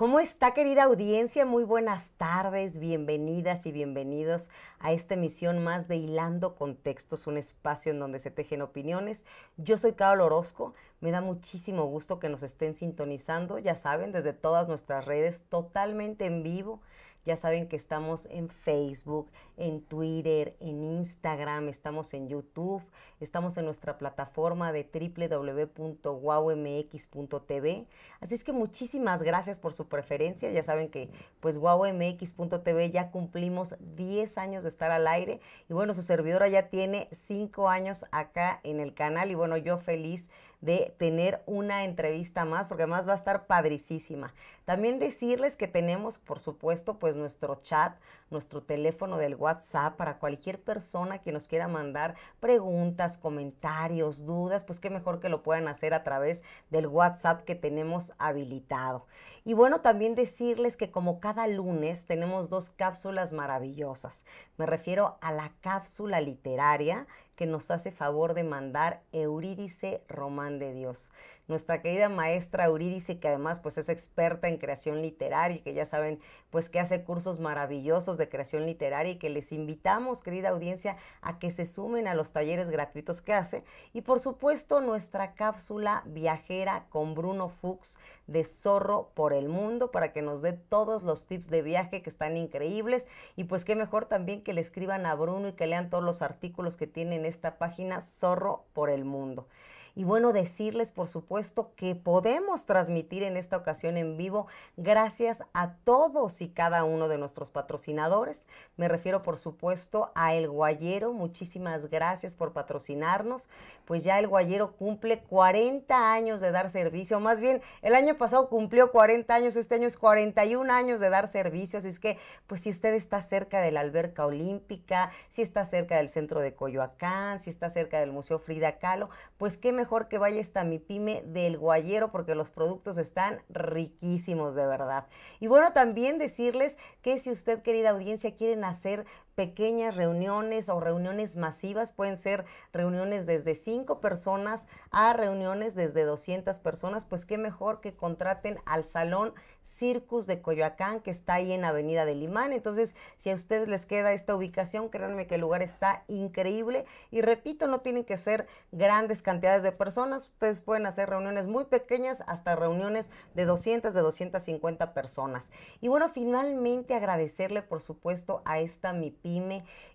¿Cómo está querida audiencia? Muy buenas tardes, bienvenidas y bienvenidos a esta emisión más de Hilando Contextos, un espacio en donde se tejen opiniones. Yo soy Carol Orozco, me da muchísimo gusto que nos estén sintonizando, ya saben, desde todas nuestras redes, totalmente en vivo. Ya saben que estamos en Facebook, en Twitter, en Instagram, estamos en YouTube, estamos en nuestra plataforma de www.wowmx.tv. Así es que muchísimas gracias por su preferencia. Ya saben que pues wowmx.tv ya cumplimos 10 años de estar al aire y bueno, su servidora ya tiene 5 años acá en el canal y bueno, yo feliz de tener una entrevista más, porque además va a estar padricísima. También decirles que tenemos, por supuesto, pues nuestro chat, nuestro teléfono del WhatsApp para cualquier persona que nos quiera mandar preguntas, comentarios, dudas, pues qué mejor que lo puedan hacer a través del WhatsApp que tenemos habilitado. Y bueno, también decirles que como cada lunes tenemos dos cápsulas maravillosas. Me refiero a la cápsula literaria que nos hace favor de mandar Eurídice Román de Dios. Nuestra querida maestra Euridice, que además pues es experta en creación literaria y que ya saben pues que hace cursos maravillosos de creación literaria y que les invitamos, querida audiencia, a que se sumen a los talleres gratuitos que hace. Y por supuesto nuestra cápsula viajera con Bruno Fuchs de Zorro por el Mundo para que nos dé todos los tips de viaje que están increíbles. Y pues qué mejor también que le escriban a Bruno y que lean todos los artículos que tiene en esta página Zorro por el Mundo. Y bueno, decirles por supuesto que podemos transmitir en esta ocasión en vivo gracias a todos y cada uno de nuestros patrocinadores. Me refiero por supuesto a El Guayero. Muchísimas gracias por patrocinarnos. Pues ya El Guayero cumple 40 años de dar servicio. Más bien, el año pasado cumplió 40 años, este año es 41 años de dar servicio. Así es que, pues si usted está cerca de la alberca olímpica, si está cerca del centro de Coyoacán, si está cerca del Museo Frida Kahlo, pues qué mejor que vaya hasta mi pyme del Guayero porque los productos están riquísimos de verdad. Y bueno, también decirles que si usted, querida audiencia, quieren hacer pequeñas reuniones o reuniones masivas, pueden ser reuniones desde 5 personas a reuniones desde 200 personas, pues qué mejor que contraten al Salón Circus de Coyoacán, que está ahí en Avenida del Imán. Entonces, si a ustedes les queda esta ubicación, créanme que el lugar está increíble. Y repito, no tienen que ser grandes cantidades de personas, ustedes pueden hacer reuniones muy pequeñas hasta reuniones de 200, de 250 personas. Y bueno, finalmente agradecerle, por supuesto, a esta MIPI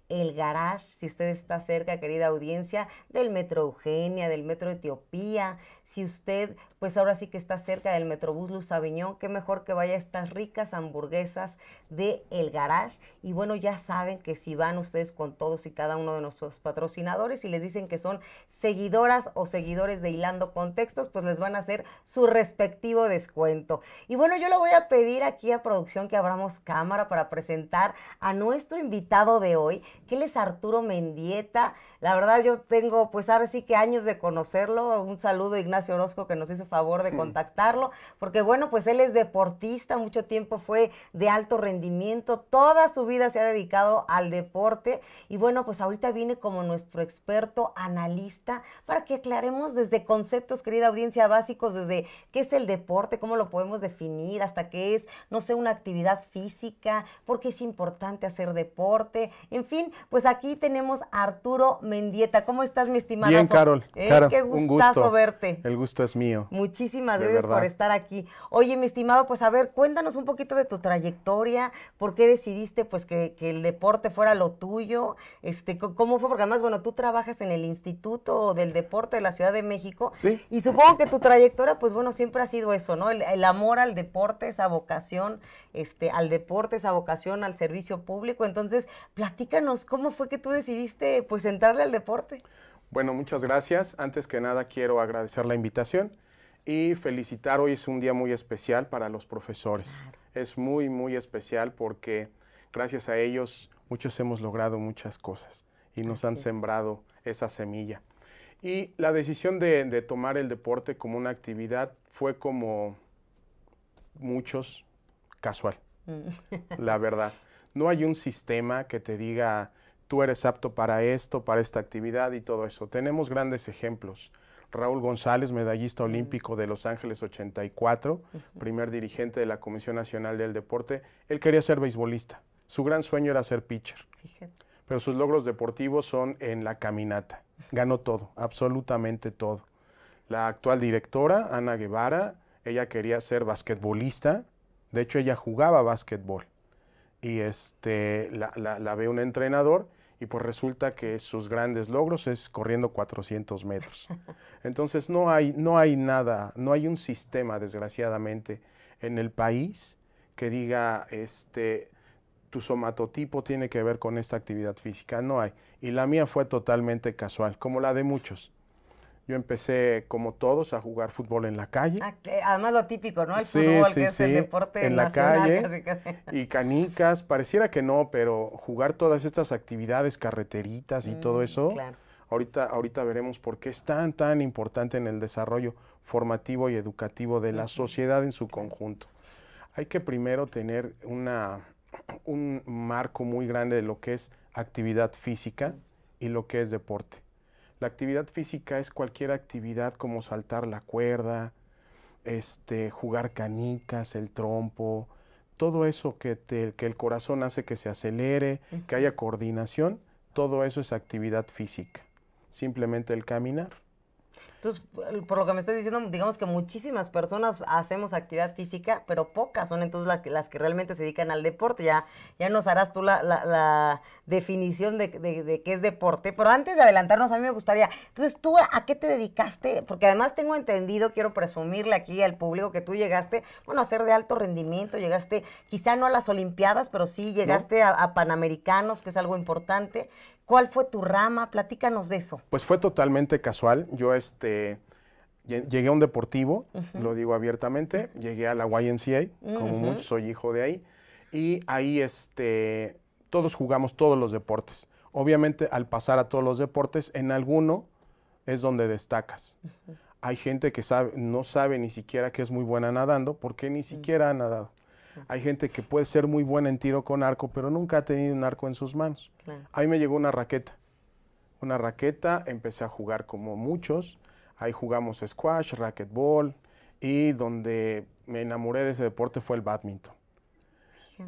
el garage, si usted está cerca, querida audiencia, del Metro Eugenia, del Metro Etiopía, si usted, pues ahora sí que está cerca del Metrobús Luz Aviñón, qué mejor que vaya a estas ricas hamburguesas de El Garage. Y bueno, ya saben que si van ustedes con todos y cada uno de nuestros patrocinadores y les dicen que son seguidoras o seguidores de Hilando Contextos, pues les van a hacer su respectivo descuento. Y bueno, yo le voy a pedir aquí a producción que abramos cámara para presentar a nuestro invitado de hoy, que él es Arturo Mendieta. La verdad yo tengo, pues ahora sí que años de conocerlo. Un saludo a Ignacio Orozco que nos hizo favor de contactarlo, porque bueno, pues él es deportista, mucho tiempo fue de alto rendimiento, toda su vida se ha dedicado al deporte y bueno, pues ahorita viene como nuestro experto analista para que aclaremos desde conceptos, querida audiencia, básicos, desde qué es el deporte, cómo lo podemos definir, hasta qué es, no sé, una actividad física, por qué es importante hacer deporte, en fin, pues aquí tenemos a Arturo Mendieta. ¿Cómo estás, mi estimada? Bien, Carol. Eh, qué gustazo gusto. verte. El gusto es mío. Muchísimas gracias por estar aquí. Oye, mi estimado, pues a ver, cuéntanos un poquito de tu trayectoria, por qué decidiste pues que, el deporte fuera lo tuyo, este, cómo fue, porque además, bueno, tú trabajas en el Instituto del Deporte de la Ciudad de México. Sí. Y supongo que tu trayectoria, pues bueno, siempre ha sido eso, ¿no? El, el amor al deporte, esa vocación, este, al deporte, esa vocación al servicio público. Entonces, platícanos, ¿cómo fue que tú decidiste pues entrar el deporte. Bueno, muchas gracias. Antes que nada quiero agradecer la invitación y felicitar. Hoy es un día muy especial para los profesores. Es muy, muy especial porque gracias a ellos muchos hemos logrado muchas cosas y nos han sembrado esa semilla. Y la decisión de tomar el deporte como una actividad fue como muchos, casual, mm. la verdad. No hay un sistema que te diga, tú eres apto para esto, para esta actividad y todo eso. Tenemos grandes ejemplos. Raúl González, medallista olímpico de Los Ángeles 84, primer dirigente de la Comisión Nacional del Deporte, él quería ser beisbolista. Su gran sueño era ser pitcher. Pero sus logros deportivos son en la caminata. Ganó todo, absolutamente todo. La actual directora, Ana Guevara, ella quería ser basquetbolista. De hecho, ella jugaba basquetbol y este, la, ve un entrenador y pues resulta que sus grandes logros es corriendo 400 metros. Entonces no hay, no hay nada, no hay un sistema desgraciadamente en el país que diga este, tu somatotipo tiene que ver con esta actividad física, no hay. Y la mía fue totalmente casual, como la de muchos. Yo empecé, como todos, a jugar fútbol en la calle. Ah, además lo típico, ¿no? El fútbol, que es el deporte en la calle. Y canicas, pareciera que no, pero jugar todas estas actividades, carreteritas y mm, todo eso, ahorita, ahorita veremos por qué es tan, tan importante en el desarrollo formativo y educativo de la sociedad en su conjunto. Hay que primero tener una, un marco muy grande de lo que es actividad física y lo que es deporte la actividad física es cualquier actividad como saltar la cuerda, este, jugar canicas, el trompo, todo eso que, que el corazón hace que se acelere, que haya coordinación, todo eso es actividad física. Simplemente el caminar. Entonces, por lo que me estás diciendo, digamos que muchísimas personas hacemos actividad física, pero pocas son entonces las, que realmente se dedican al deporte. Ya, ya nos harás tú la, definición de, qué es deporte. Pero antes de adelantarnos, a mí me gustaría, entonces, ¿tú a qué te dedicaste? Porque además tengo entendido, quiero presumirle aquí al público que tú llegaste, bueno, a ser de alto rendimiento, llegaste quizá no a las Olimpiadas, pero sí llegaste a Panamericanos, que es algo importante. ¿Cuál fue tu rama? Platícanos de eso. Pues fue totalmente casual. Yo este, llegué a un deportivo, lo digo abiertamente, llegué a la YMCA, como muchos soy hijo de ahí, y ahí este, todos jugamos todos los deportes. Obviamente al pasar a todos los deportes, en alguno es donde destacas. Hay gente que sabe, no sabe ni siquiera que es muy buena nadando porque ni mm. siquiera ha nadado. Hay gente que puede ser muy buena en tiro con arco, pero nunca ha tenido un arco en sus manos. Ahí me llegó una raqueta. Una raqueta, empecé a jugar como muchos. Ahí jugamos squash, racquetball y donde me enamoré de ese deporte fue el badminton.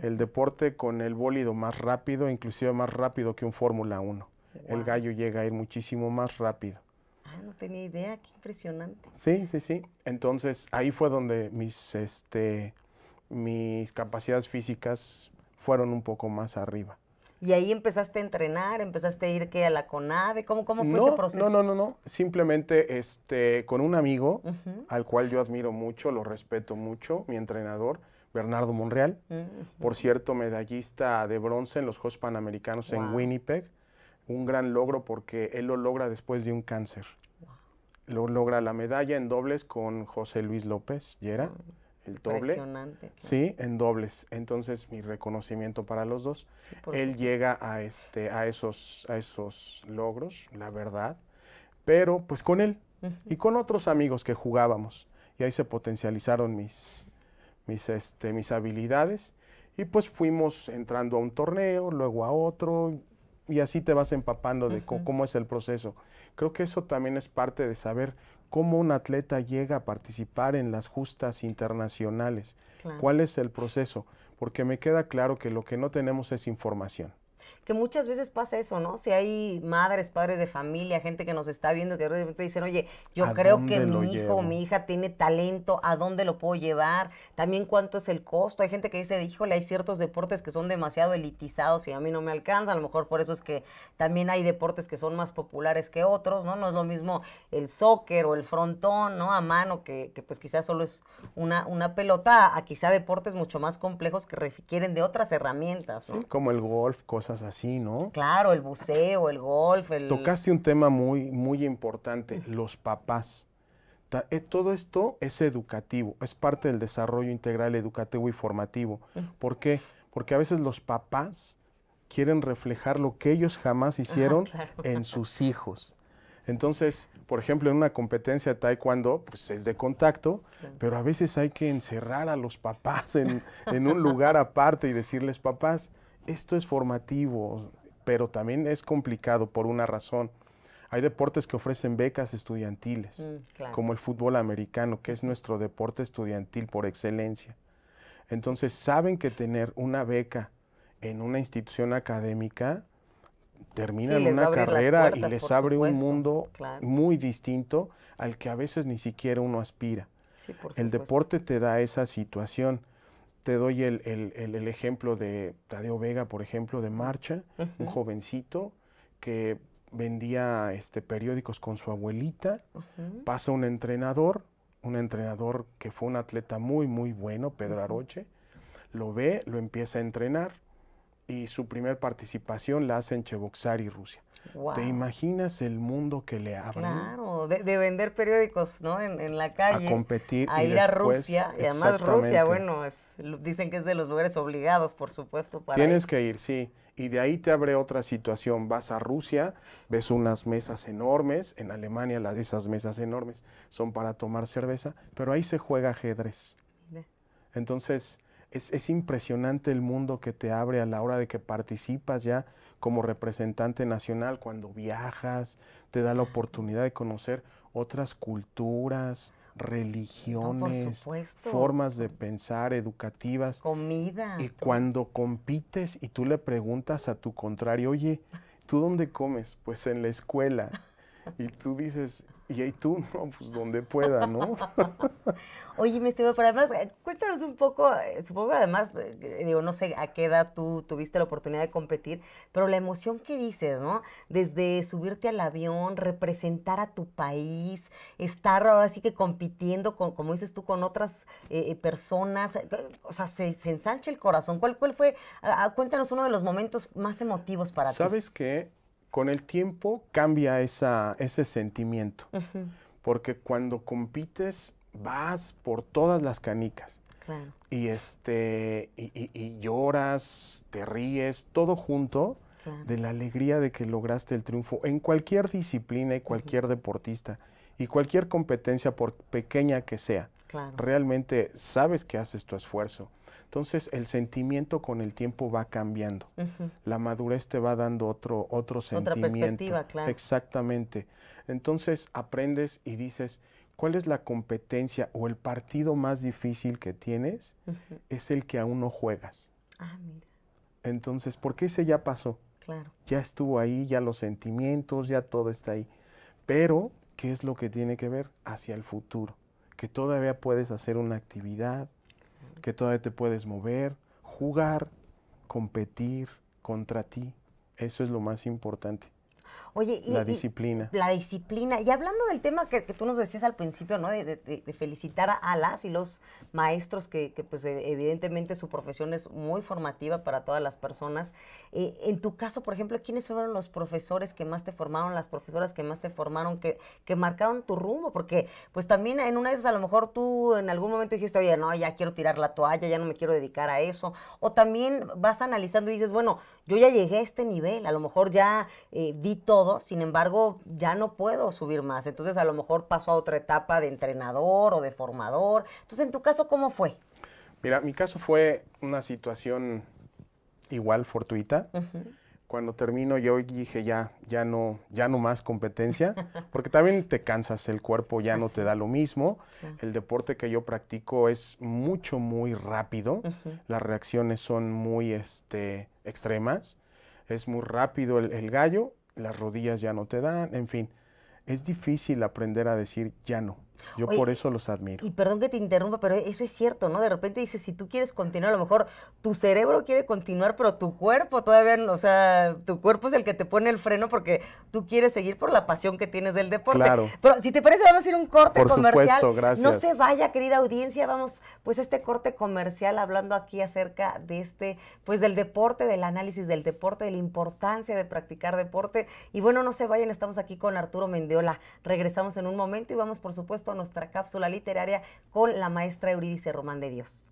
El deporte con el bólido más rápido, inclusive más rápido que un Fórmula 1. El gallo llega a ir muchísimo más rápido. Ah, no tenía idea, qué impresionante. Sí, sí, sí. Entonces ahí fue donde mis este, mis capacidades físicas fueron un poco más arriba. ¿Y ahí empezaste a entrenar? ¿Empezaste a ir ¿qué, a la CONADE? ¿Cómo, cómo fue no, ese proceso? No, no, no, no. Simplemente este, con un amigo al cual yo admiro mucho, lo respeto mucho, mi entrenador, Bernardo Monreal. Mm, Por cierto, medallista de bronce en los Juegos Panamericanos en Winnipeg. Un gran logro porque él lo logra después de un cáncer. Lo logra la medalla en dobles con José Luis López Llera el doble. Sí, en dobles. Entonces, mi reconocimiento para los dos. Él llega a, este, a, esos, a esos logros, la verdad, pero pues con él y con otros amigos que jugábamos. Y ahí se potencializaron mis, mis, este, mis habilidades. Y pues fuimos entrando a un torneo, luego a otro, y así te vas empapando de cómo es el proceso. Creo que eso también es parte de saber cómo un atleta llega a participar en las justas internacionales. ¿Cuál es el proceso? Porque me queda claro que lo que no tenemos es información que muchas veces pasa eso, ¿no? Si hay madres, padres de familia, gente que nos está viendo que de repente dicen, oye, yo creo que mi hijo o mi hija tiene talento, ¿a dónde lo puedo llevar? También cuánto es el costo. Hay gente que dice, híjole, hay ciertos deportes que son demasiado elitizados y a mí no me alcanza. A lo mejor por eso es que también hay deportes que son más populares que otros, ¿no? No es lo mismo el soccer o el frontón, ¿no? A mano, que, pues quizás solo es una, una pelota, a, quizá deportes mucho más complejos que requieren de otras herramientas. ¿no? Sí, como el golf, cosas así, ¿no? Claro, el buceo, el golf. El... Tocaste un tema muy, muy importante, los papás. Eh, todo esto es educativo, es parte del desarrollo integral educativo y formativo. ¿Por qué? Porque a veces los papás quieren reflejar lo que ellos jamás ah, hicieron en sus hijos. Entonces, por ejemplo, en una competencia de taekwondo, pues es de contacto, pero a veces hay que encerrar a los papás en, en un lugar aparte y decirles, papás, esto es formativo, pero también es complicado por una razón. Hay deportes que ofrecen becas estudiantiles, mm, como el fútbol americano, que es nuestro deporte estudiantil por excelencia. Entonces, saben que tener una beca en una institución académica termina una carrera y les abre un mundo muy distinto al que a veces ni siquiera uno aspira. el deporte te da esa situación te doy el, ejemplo de Tadeo Vega, por ejemplo, de Marcha, un jovencito que vendía este, periódicos con su abuelita, pasa un entrenador, un entrenador que fue un atleta muy, muy bueno, Pedro Aroche, lo ve, lo empieza a entrenar y su primer participación la hace en y Rusia. ¿Te imaginas el mundo que le abre? Claro de, vender periódicos, ¿no? En, en, la calle. A competir. A ir a Rusia. Y además Rusia, bueno, dicen que es de los lugares obligados, por supuesto. Tienes que ir, sí. Y de ahí te abre otra situación. Vas a Rusia, ves unas mesas enormes. En Alemania las, esas mesas enormes son para tomar cerveza, pero ahí se juega ajedrez. Entonces es, impresionante el mundo que te abre a la hora de que participas ya como representante nacional, cuando viajas, te da la oportunidad de conocer otras culturas, religiones, formas de pensar educativas. Comida. Y cuando compites y tú le preguntas a tu contrario, oye, ¿tú dónde comes? Pues en la escuela. y tú dices, y ahí tú, no, pues donde pueda, ¿no? Oye, mi estimado, pero además, eh, cuéntanos un poco, eh, supongo además, eh, digo, no sé a qué edad tú tuviste la oportunidad de competir, pero la emoción que dices, ¿no? Desde subirte al avión, representar a tu país, estar ahora sí que compitiendo, con, como dices tú, con otras personas, o sea, se, ensancha el corazón. ¿Cuál, cuál fue? cuéntanos uno de los momentos más emotivos para ¿Sabes ti. ¿Sabes qué? con el tiempo cambia ese sentimiento, porque cuando compites vas por todas las canicas. Y, este, y, lloras, te ríes, todo junto de la alegría de que lograste el triunfo en cualquier disciplina y cualquier deportista y cualquier competencia, por pequeña que sea. Realmente sabes que haces tu esfuerzo entonces el sentimiento con el tiempo va cambiando. La madurez te va dando otro, otro sentimiento. Otra perspectiva, claro. Exactamente. Entonces aprendes y dices, ¿cuál es la competencia o el partido más difícil que tienes? Es el que aún no juegas. Ah, mira. Entonces, ¿por qué ese ya pasó? Claro. Ya estuvo ahí, ya los sentimientos, ya todo está ahí. Pero, ¿qué es lo que tiene que ver hacia el futuro? Que todavía puedes hacer una actividad, que todavía te puedes mover, jugar, competir contra ti. Eso es lo más importante. Oye, y, la disciplina. la disciplina. Y hablando del tema que, tú nos decías al principio, ¿no? De, felicitar a las y los maestros, que, pues e, evidentemente su profesión es muy formativa para todas las personas. Eh, en tu caso, por ejemplo, ¿quiénes fueron los profesores que más te formaron, las profesoras que más te formaron, que, que marcaron tu rumbo? Porque pues también en una de a lo mejor tú en algún momento dijiste, oye, no, ya quiero tirar la toalla, ya no me quiero dedicar a eso. O también vas analizando y dices, bueno, yo ya llegué a este nivel, a lo mejor ya eh, di todo, sin embargo, ya no puedo subir más. Entonces, a lo mejor paso a otra etapa de entrenador o de formador. Entonces, en tu caso, ¿cómo fue? Mira, mi caso fue una situación igual fortuita. Cuando termino yo dije ya, ya no, ya no más competencia, porque también te cansas, el cuerpo ya no te da lo mismo. El deporte que yo practico es mucho, muy rápido. Las reacciones son muy este, extremas. Es muy rápido el gallo las rodillas ya no te dan, en fin, es difícil aprender a decir ya no. Yo por eso los admiro. Y perdón que te interrumpa, pero eso es cierto, ¿no? De repente dices, si tú quieres continuar, a lo mejor tu cerebro quiere continuar, pero tu cuerpo todavía, no, o sea, tu cuerpo es el que te pone el freno porque tú quieres seguir por la pasión que tienes del deporte. Claro. Pero si te parece, vamos a ir a un corte por comercial. Supuesto, gracias. No se vaya, querida audiencia, vamos pues este corte comercial hablando aquí acerca de este, pues del deporte, del análisis del deporte, de la importancia de practicar deporte. Y bueno, no se vayan, estamos aquí con Arturo Mendiola. Regresamos en un momento y vamos, por supuesto, nuestra cápsula literaria con la maestra Eurídice Román de Dios.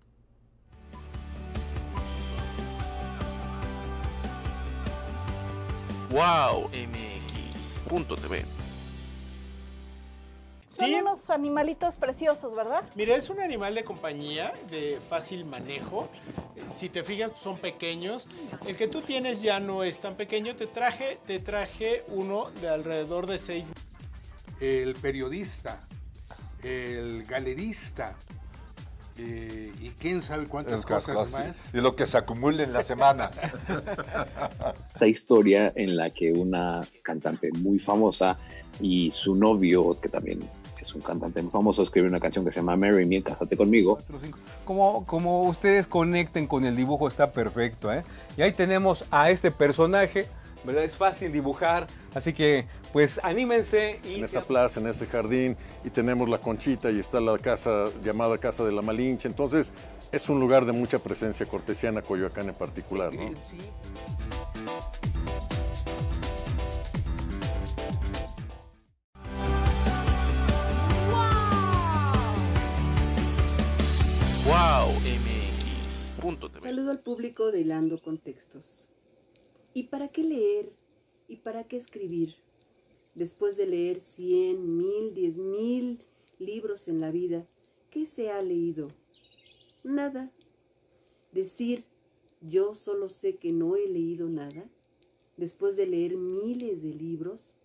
Wow, MX.tv son unos animalitos preciosos, ¿verdad? Mira, es un animal de compañía, de fácil manejo. Si te fijas, son pequeños. El que tú tienes ya no es tan pequeño. Te traje, te traje uno de alrededor de 6. El periodista el galerista, eh, y quién sabe cuántas cosas, más. Y lo que se acumula en la semana. Esta historia en la que una cantante muy famosa y su novio, que también es un cantante muy famoso, escribe una canción que se llama Marry Me, Cásate conmigo. Como, como ustedes conecten con el dibujo está perfecto. ¿eh? Y ahí tenemos a este personaje, ¿verdad? Es fácil dibujar Así que, pues anímense. en esa plaza, en ese jardín, y tenemos la conchita y está la casa llamada Casa de la Malinche. Entonces, es un lugar de mucha presencia cortesiana, Coyoacán en particular, ¿no? Saludo al público de Hilando Contextos. ¿Y para qué leer ¿Y para qué escribir? Después de leer cien, mil, diez mil libros en la vida, ¿qué se ha leído? Nada. Decir, yo solo sé que no he leído nada, después de leer miles de libros,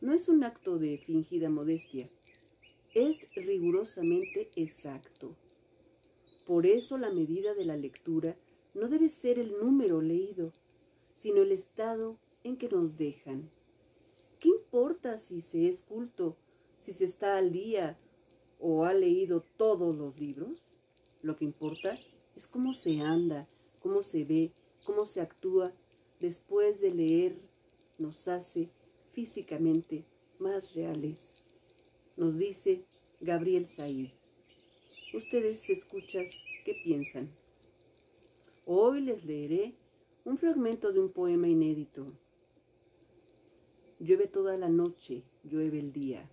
no es un acto de fingida modestia, es rigurosamente exacto. Por eso la medida de la lectura no debe ser el número leído, sino el estado en que nos dejan. ¿Qué importa si se es culto, si se está al día o ha leído todos los libros? Lo que importa es cómo se anda, cómo se ve, cómo se actúa después de leer nos hace físicamente más reales. Nos dice Gabriel Said. Ustedes escuchas, ¿qué piensan? Hoy les leeré un fragmento de un poema inédito Llueve toda la noche, llueve el día.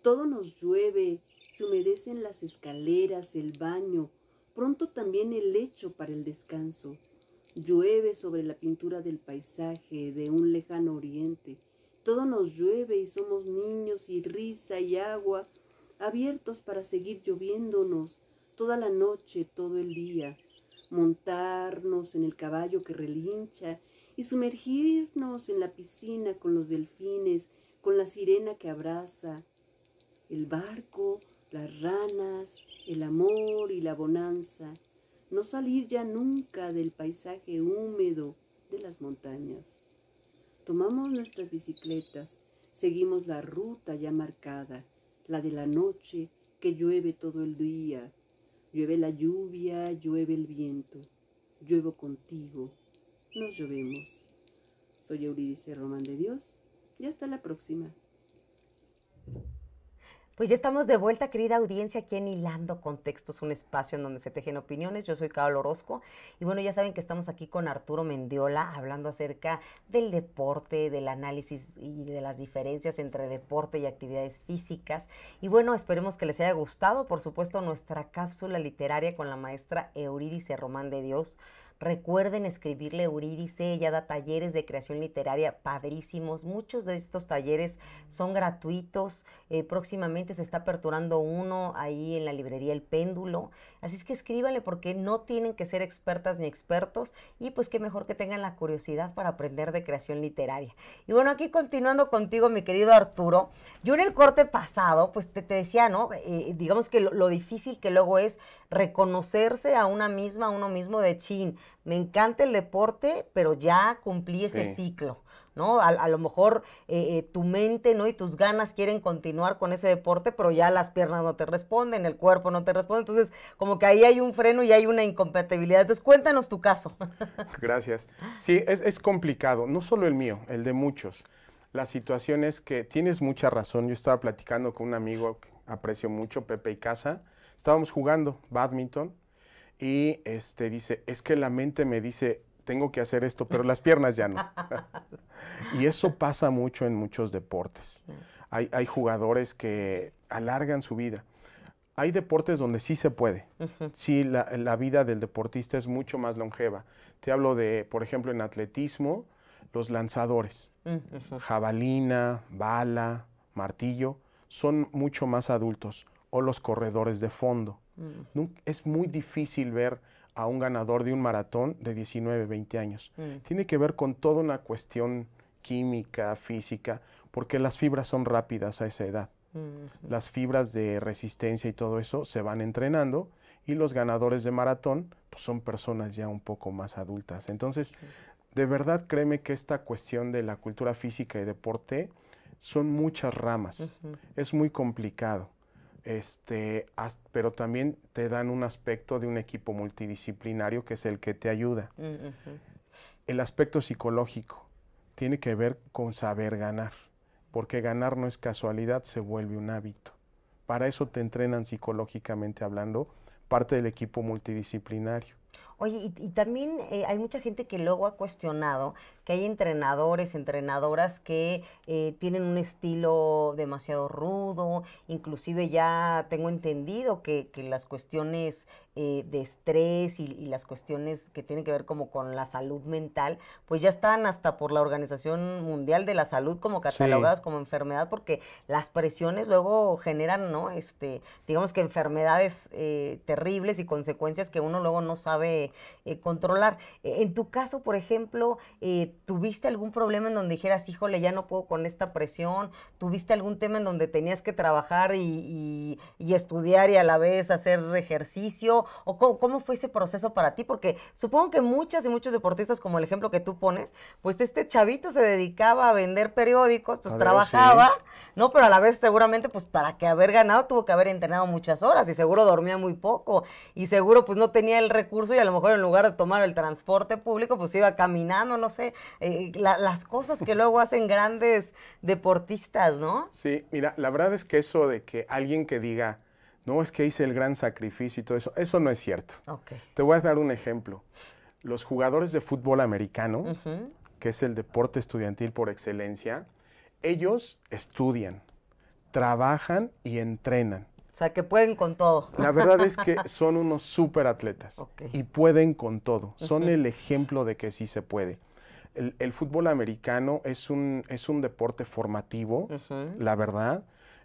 Todo nos llueve, se humedecen las escaleras, el baño, pronto también el lecho para el descanso. Llueve sobre la pintura del paisaje de un lejano oriente. Todo nos llueve y somos niños y risa y agua, abiertos para seguir lloviéndonos toda la noche, todo el día, montarnos en el caballo que relincha y sumergirnos en la piscina con los delfines, con la sirena que abraza, el barco, las ranas, el amor y la bonanza, no salir ya nunca del paisaje húmedo de las montañas. Tomamos nuestras bicicletas, seguimos la ruta ya marcada, la de la noche que llueve todo el día. Llueve la lluvia, llueve el viento. Lluevo contigo, nos llovemos. Soy Euridice Román de Dios y hasta la próxima. Pues ya estamos de vuelta, querida audiencia, aquí en Hilando Contextos, un espacio en donde se tejen opiniones. Yo soy Carol Orozco y bueno, ya saben que estamos aquí con Arturo Mendiola hablando acerca del deporte, del análisis y de las diferencias entre deporte y actividades físicas. Y bueno, esperemos que les haya gustado, por supuesto, nuestra cápsula literaria con la maestra Eurídice Román de Dios Recuerden escribirle a Eurídice, ella da talleres de creación literaria padrísimos. Muchos de estos talleres son gratuitos. Eh, próximamente se está aperturando uno ahí en la librería El Péndulo. Así es que escríbanle porque no tienen que ser expertas ni expertos y pues qué mejor que tengan la curiosidad para aprender de creación literaria. Y bueno, aquí continuando contigo, mi querido Arturo, yo en el corte pasado, pues te, te decía, ¿no? Eh, digamos que lo, difícil que luego es reconocerse a una misma, a uno mismo de chin. Me encanta el deporte, pero ya cumplí ese ciclo. ¿no? A, lo mejor eh, eh, tu mente, ¿no? Y tus ganas quieren continuar con ese deporte, pero ya las piernas no te responden, el cuerpo no te responde. Entonces, como que ahí hay un freno y hay una incompatibilidad. Entonces, cuéntanos tu caso. Gracias. Sí, es, complicado, no solo el mío, el de muchos. La situación es que tienes mucha razón. Yo estaba platicando con un amigo que aprecio mucho, Pepe y Casa. Estábamos jugando badminton y este dice, es que la mente me dice, tengo que hacer esto, pero las piernas ya no. y eso pasa mucho en muchos deportes. Hay, jugadores que alargan su vida. Hay deportes donde sí se puede. Sí, la, vida del deportista es mucho más longeva. Te hablo de, por ejemplo, en atletismo, los lanzadores. Jabalina, bala, martillo, son mucho más adultos. O los corredores de fondo. Mm. Es muy difícil ver a un ganador de un maratón de 19, 20 años. Mm. Tiene que ver con toda una cuestión química, física, porque las fibras son rápidas a esa edad. Mm. Las fibras de resistencia y todo eso se van entrenando y los ganadores de maratón pues, son personas ya un poco más adultas. Entonces, de verdad créeme que esta cuestión de la cultura física y deporte son muchas ramas. Es muy complicado. Este, pero también te dan un aspecto de un equipo multidisciplinario que es el que te ayuda. Mm, el aspecto psicológico tiene que ver con saber ganar, porque ganar no es casualidad, se vuelve un hábito. Para eso te entrenan psicológicamente hablando parte del equipo multidisciplinario. Oye, y, también eh, hay mucha gente que luego ha cuestionado que hay entrenadores, entrenadoras que eh, tienen un estilo demasiado rudo, inclusive ya tengo entendido que, que las cuestiones eh, de estrés y, las cuestiones que tienen que ver como con la salud mental, pues ya están hasta por la Organización Mundial de la Salud como catalogadas como enfermedad, porque las presiones luego generan, ¿no? Este, digamos que enfermedades eh, terribles y consecuencias que uno luego no sabe eh, controlar. E, en tu caso, por ejemplo, ¿tuviste algún problema en donde dijeras, híjole, ya no puedo con esta presión? ¿Tuviste algún tema en donde tenías que trabajar y estudiar y a la vez hacer ejercicio? o cómo, fue ese proceso para ti? Porque supongo que muchas y muchos deportistas, como el ejemplo que tú pones, pues este chavito se dedicaba a vender periódicos, pues trabajaba, ¿no? Pero a la vez seguramente, pues para que haber ganado tuvo que haber entrenado muchas horas y seguro dormía muy poco y seguro pues no tenía el recurso y a lo mejor en lugar de tomar el transporte público, pues iba caminando, no sé, eh, las cosas que luego hacen grandes deportistas, ¿no? Sí, mira, la verdad es que eso de que alguien que diga, no es que hice el gran sacrificio y todo eso. Eso no es cierto. Te voy a dar un ejemplo. Los jugadores de fútbol americano, que es el deporte estudiantil por excelencia, ellos estudian, trabajan y entrenan. O sea, que pueden con todo. La verdad es que son unos súper atletas y pueden con todo. Son el ejemplo de que sí se puede. El, fútbol americano es un, deporte formativo, la verdad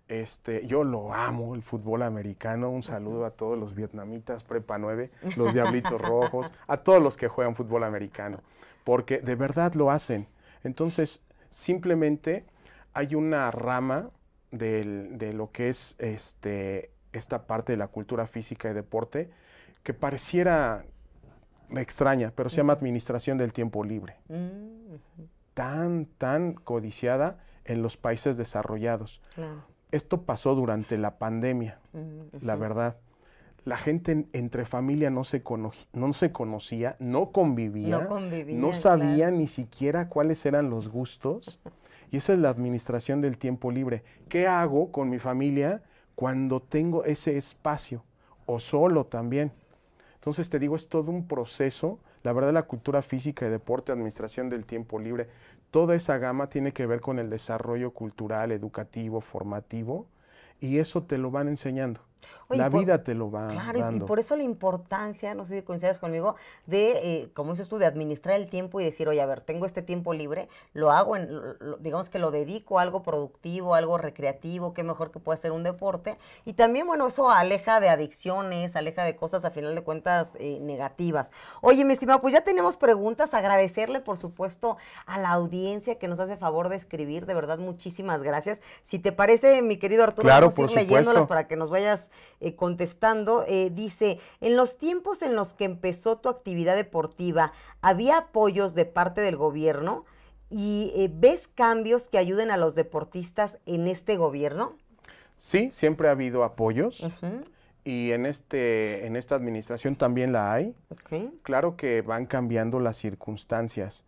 este, yo lo amo, el fútbol americano. Un saludo a todos los vietnamitas, Prepa 9, los Diablitos Rojos, a todos los que juegan fútbol americano, porque de verdad lo hacen. Entonces, simplemente hay una rama de lo que es este, esta parte de la cultura física y deporte que pareciera extraña, pero se llama administración del tiempo libre. Mm, tan, tan codiciada en los países desarrollados. Claro esto pasó durante la pandemia, mm, la verdad. La gente entre familia no se, no se conocía, no convivía, no, sabía ni siquiera cuáles eran los gustos. Y esa es la administración del tiempo libre. ¿Qué hago con mi familia cuando tengo ese espacio? O solo también. Entonces te digo, es todo un proceso la verdad, la cultura física y deporte, administración del tiempo libre, toda esa gama tiene que ver con el desarrollo cultural, educativo, formativo, y eso te lo van enseñando la vida te lo va dando. Y, por eso la importancia, no sé si coincides conmigo, de, eh, como dices tú, de administrar el tiempo y decir, oye, a ver, tengo este tiempo libre, lo hago, digamos que lo dedico a algo productivo, algo recreativo, qué mejor que pueda ser un deporte. Y también, bueno, eso aleja de adicciones, aleja de cosas a final de cuentas eh, negativas. Oye, mi estimado, pues ya tenemos preguntas. Agradecerle, por supuesto, a la audiencia que nos hace favor de escribir. De verdad, muchísimas gracias. Si te parece, mi querido Arturo, claro, vamos ir leyéndolas para que nos vayas eh, contestando, eh, dice, en los tiempos en los que empezó tu actividad deportiva, ¿había apoyos de parte del gobierno? ¿Y eh, ves cambios que ayuden a los deportistas en este gobierno? Sí, siempre ha habido apoyos. Y en, este, en esta administración también la hay. Claro que van cambiando las circunstancias.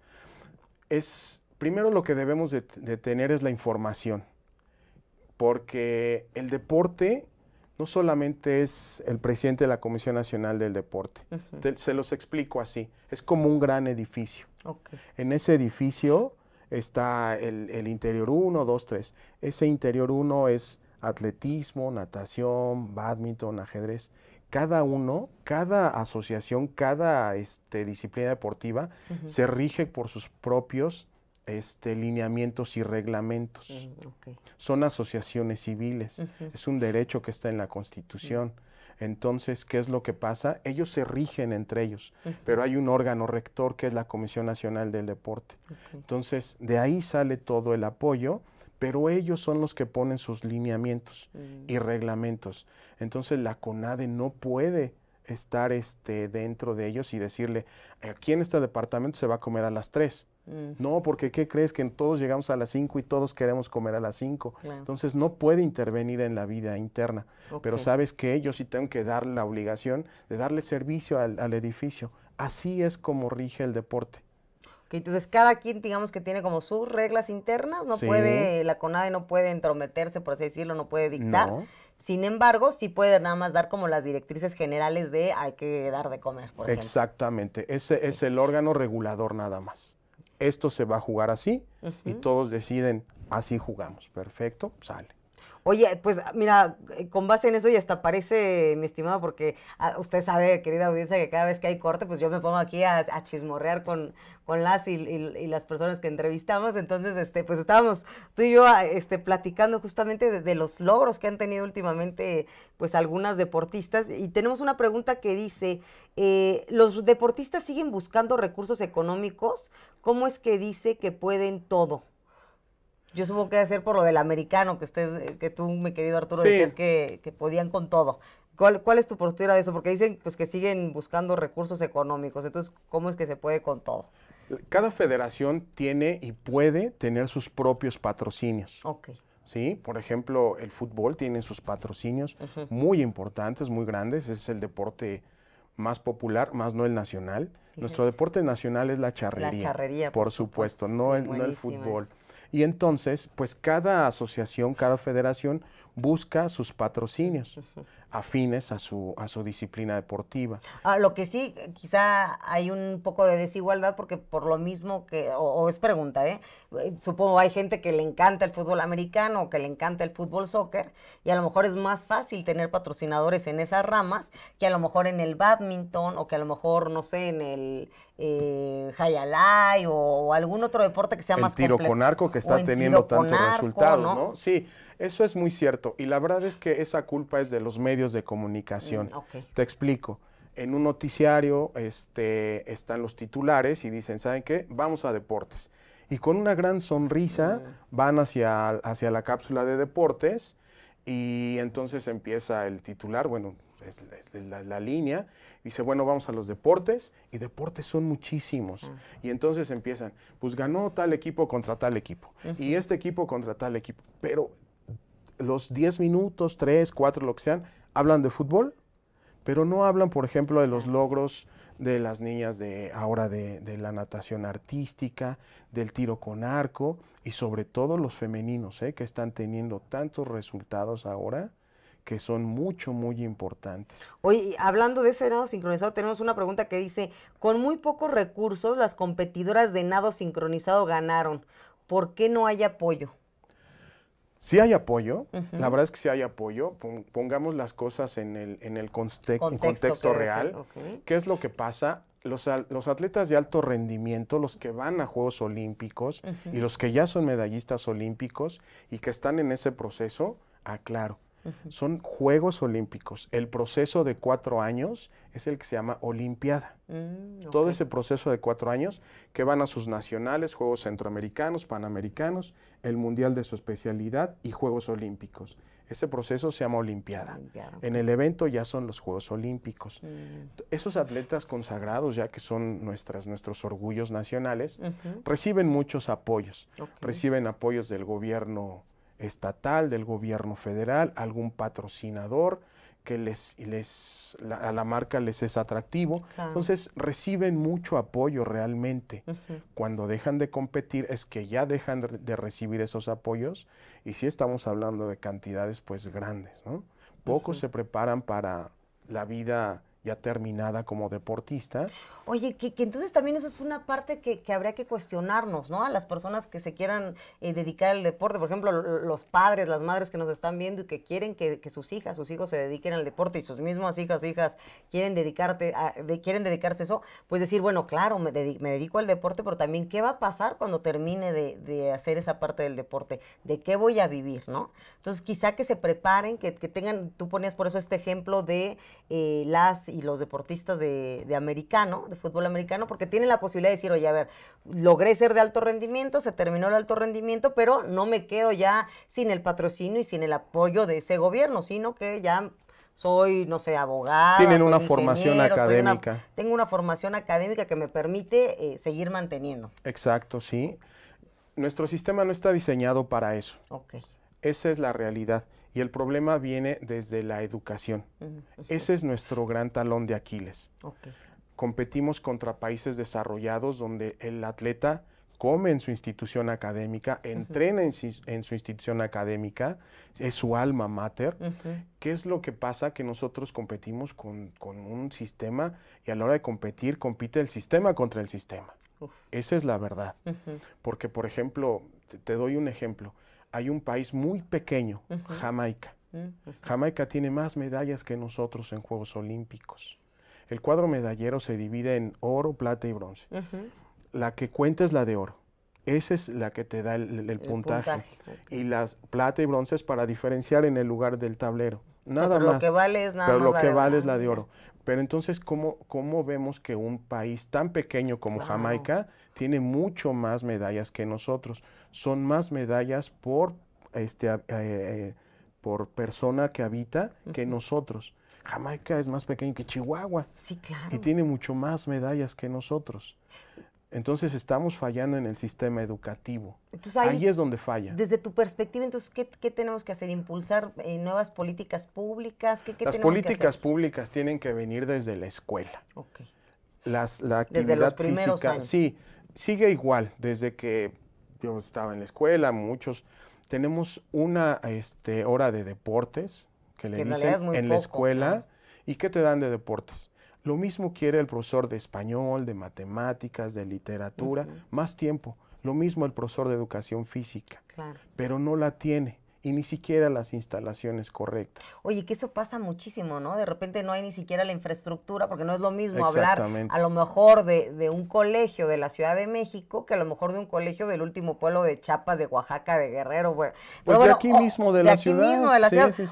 Es, primero lo que debemos de tener es la información, porque el deporte no solamente es el presidente de la Comisión Nacional del Deporte, se los explico así, es como un gran edificio. En ese edificio está el, interior 1, 2, 3. Ese interior 1 es atletismo, natación, badminton, ajedrez. Cada uno, cada asociación, cada este, disciplina deportiva se rige por sus propios este, lineamientos y reglamentos. Mm, son asociaciones civiles. Es un derecho que está en la Constitución. Entonces, ¿qué es lo que pasa? Ellos se rigen entre ellos, pero hay un órgano rector que es la Comisión Nacional del Deporte. Entonces, de ahí sale todo el apoyo, pero ellos son los que ponen sus lineamientos mm. y reglamentos. Entonces, la CONADE no puede estar este, dentro de ellos y decirle, aquí en este departamento se va a comer a las 3. Mm. No, porque ¿qué crees que todos llegamos a las 5 y todos queremos comer a las 5? Entonces no puede intervenir en la vida interna. Pero sabes que yo sí tengo que dar la obligación de darle servicio al, edificio. Así es como rige el deporte. entonces cada quien digamos que tiene como sus reglas internas, no puede, la CONADE no puede entrometerse, por así decirlo, no puede dictar. Sin embargo, sí puede nada más dar como las directrices generales de hay que dar de comer, por Exactamente. Ese es el órgano regulador nada más. Esto se va a jugar así y todos deciden así jugamos. Perfecto, sale. Oye, pues mira, con base en eso y hasta parece, mi estimado, porque ah, usted sabe, querida audiencia, que cada vez que hay corte, pues yo me pongo aquí a, a chismorrear con, con las y, las personas que entrevistamos. Entonces, este, pues estábamos tú y yo ah, este, platicando justamente de, los logros que han tenido últimamente, pues algunas deportistas. Y tenemos una pregunta que dice, eh, ¿los deportistas siguen buscando recursos económicos? ¿Cómo es que dice que pueden todo? Yo supongo que debe ser por lo del americano, que usted, que tú, mi querido Arturo, decías que, podían con todo. ¿Cuál, ¿Cuál, es tu postura de eso? Porque dicen pues, que siguen buscando recursos económicos. Entonces, ¿cómo es que se puede con todo? Cada federación tiene y puede tener sus propios patrocinios. ¿sí? Por ejemplo, el fútbol tiene sus patrocinios muy importantes, muy grandes. Es el deporte más popular, más no el nacional. Nuestro deporte nacional es la charrería. Por, supuesto, No, no el, fútbol. Y entonces, pues cada asociación, cada federación busca sus patrocinios afines a su, a su disciplina deportiva. Ah, lo que sí, quizá hay un poco de desigualdad porque por lo mismo que, o, es pregunta, ¿eh? supongo hay gente que le encanta el fútbol americano o que le encanta el fútbol soccer y a lo mejor es más fácil tener patrocinadores en esas ramas que a lo mejor en el badminton o que a lo mejor, no sé, en el eh, o, algún otro deporte que sea el más tiro con arco que está teniendo tantos resultados, ¿no? Sí, eso es muy cierto y la verdad es que esa culpa es de los medios de comunicación. Mm, Te explico. En un noticiario este, están los titulares y dicen, ¿saben qué? Vamos a deportes. Y con una gran sonrisa mm. van hacia, hacia la cápsula de deportes y entonces empieza el titular, bueno, es, la, línea, dice, bueno, vamos a los deportes, y deportes son muchísimos. Mm. Y entonces empiezan, pues ganó tal equipo contra tal equipo, y este equipo contra tal equipo. Pero los 10 minutos, 3, 4, lo que sean, hablan de fútbol, pero no hablan, por ejemplo, de los logros de las niñas de ahora de, la natación artística, del tiro con arco y sobre todo los femeninos, ¿eh? que están teniendo tantos resultados ahora que son mucho, muy importantes. Hoy hablando de ese nado sincronizado, tenemos una pregunta que dice, con muy pocos recursos las competidoras de nado sincronizado ganaron, ¿por qué no hay apoyo? Si hay apoyo, la verdad es que si hay apoyo. Pongamos las cosas en el, en el contexto, real. ¿Qué es lo que pasa? Los, los, atletas de alto rendimiento, los que van a Juegos Olímpicos y los que ya son medallistas olímpicos y que están en ese proceso, aclaro, son Juegos Olímpicos. El proceso de cuatro años es el que se llama Olimpiada. Mm, Todo ese proceso de cuatro años que van a sus nacionales, Juegos Centroamericanos, Panamericanos, el Mundial de su especialidad y Juegos Olímpicos. Ese proceso se llama Olimpiada. En el evento ya son los Juegos Olímpicos. Esos atletas consagrados, ya que son nuestras, nuestros orgullos nacionales, reciben muchos apoyos. Reciben apoyos del gobierno estatal, del gobierno federal, algún patrocinador que les, les a la marca les es atractivo. Entonces reciben mucho apoyo realmente. Cuando dejan de competir es que ya dejan de recibir esos apoyos y si estamos hablando de cantidades pues grandes, ¿no? Pocos se preparan para la vida ya terminada como deportista Oye, que, entonces también eso es una parte que, habría que cuestionarnos, ¿no? A las personas que se quieran eh, dedicar al deporte, por ejemplo, los padres, las madres que nos están viendo y que quieren que, sus hijas, sus hijos se dediquen al deporte y sus mismas hijas hijas quieren, dedicarte quieren dedicarse a eso, pues decir, bueno, claro, me, dedico, al deporte, pero también qué va a pasar cuando termine de, hacer esa parte del deporte, de qué voy a vivir, ¿no? Entonces, quizá que se preparen, que, tengan, tú ponías por eso este ejemplo de eh, las y los deportistas de, de americano, fútbol americano porque tienen la posibilidad de decir, oye, a ver, logré ser de alto rendimiento, se terminó el alto rendimiento, pero no me quedo ya sin el patrocinio y sin el apoyo de ese gobierno, sino que ya soy, no sé, abogado Tienen una formación académica. tengo una, formación académica que me permite eh, seguir manteniendo. Exacto, sí. Nuestro sistema no está diseñado para eso. Okay. Esa es la realidad. Y el problema viene desde la educación. Ese es nuestro gran talón de Aquiles. Okay competimos contra países desarrollados donde el atleta come en su institución académica, entrena en, su institución académica, es su alma mater. ¿Qué es lo que pasa? Que nosotros competimos con, un sistema y a la hora de competir compite el sistema contra el sistema. Esa es la verdad. Porque, por ejemplo, te, doy un ejemplo. Hay un país muy pequeño, Jamaica. Jamaica tiene más medallas que nosotros en Juegos Olímpicos. El cuadro medallero se divide en oro, plata y bronce. La que cuenta es la de oro. Esa es la que te da el, puntaje. Y las plata y bronce es para diferenciar en el lugar del tablero. Nada pero Lo que vale es nada lo que vale es la de oro. Pero entonces, ¿cómo, ¿cómo vemos que un país tan pequeño como Jamaica tiene mucho más medallas que nosotros? Son más medallas por, este, eh, eh, por persona que habita que nosotros. Jamaica es más pequeño que Chihuahua. Sí, claro. Y tiene mucho más medallas que nosotros. Entonces estamos fallando en el sistema educativo. ahí, es donde falla. Desde tu perspectiva, entonces, ¿qué, tenemos que hacer? ¿Impulsar eh, nuevas políticas públicas? Las políticas públicas tienen que venir desde la escuela. Las, la actividad física, sí, sigue igual. Desde que yo estaba en la escuela, muchos tenemos una este, hora de deportes, que le dicen en, la escuela y que te dan de deportes. Lo mismo quiere el profesor de español, de matemáticas, de literatura, más tiempo. Lo mismo el profesor de educación física, pero no la tiene y ni siquiera las instalaciones correctas. Oye, que eso pasa muchísimo, ¿no? De repente no hay ni siquiera la infraestructura, porque no es lo mismo hablar a lo mejor de, un colegio de la Ciudad de México que a lo mejor de un colegio del último pueblo de Chapas, de Oaxaca, de Guerrero. Pues de, aquí, oh, mismo de, la ciudad.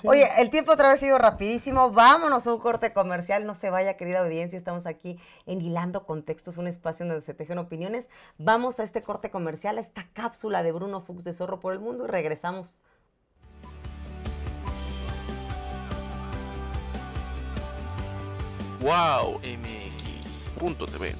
Oye, el tiempo otra vez ha sido rapidísimo. Vámonos a un corte comercial. No se vaya, querida audiencia. Estamos aquí en Hilando Contextos, un espacio donde se tejen opiniones. Vamos a este corte comercial, a esta cápsula de Bruno Fuchs de Zorro por el Mundo y regresamos. wowmx.tv.